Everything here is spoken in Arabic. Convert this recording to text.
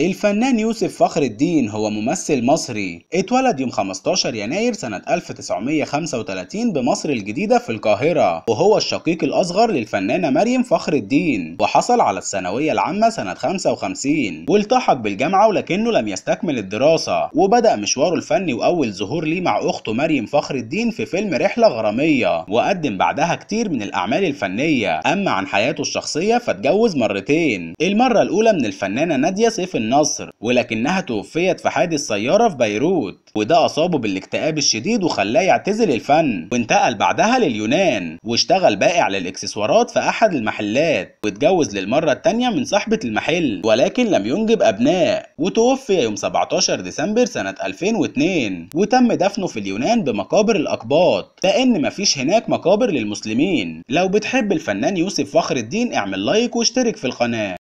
الفنان يوسف فخر الدين هو ممثل مصري اتولد يوم 15 يناير سنة 1935 بمصر الجديدة في القاهرة وهو الشقيق الأصغر للفنانة مريم فخر الدين وحصل على الثانوية العامة سنة 55 والتحق بالجامعة ولكنه لم يستكمل الدراسة وبدأ مشواره الفني وأول ظهور ليه مع أخته مريم فخر الدين في فيلم رحلة غرامية وقدم بعدها كتير من الأعمال الفنية أما عن حياته الشخصية فاتجوز مرتين المرة الأولى من الفنانة نادية سيف النصر ولكنها توفيت في حادث سيارة في بيروت وده أصابه بالاكتئاب الشديد وخلاه يعتزل الفن وانتقل بعدها لليونان واشتغل بائع للإكسسوارات في أحد المحلات واتجوز للمرة التانية من صاحبة المحل ولكن لم ينجب أبناء وتوفي يوم 17 ديسمبر سنة 2002 وتم دفنه في اليونان بمقابر الأقباط لأن مفيش هناك مقابر للمسلمين لو بتحب الفنان يوسف فخر الدين اعمل لايك واشترك في القناة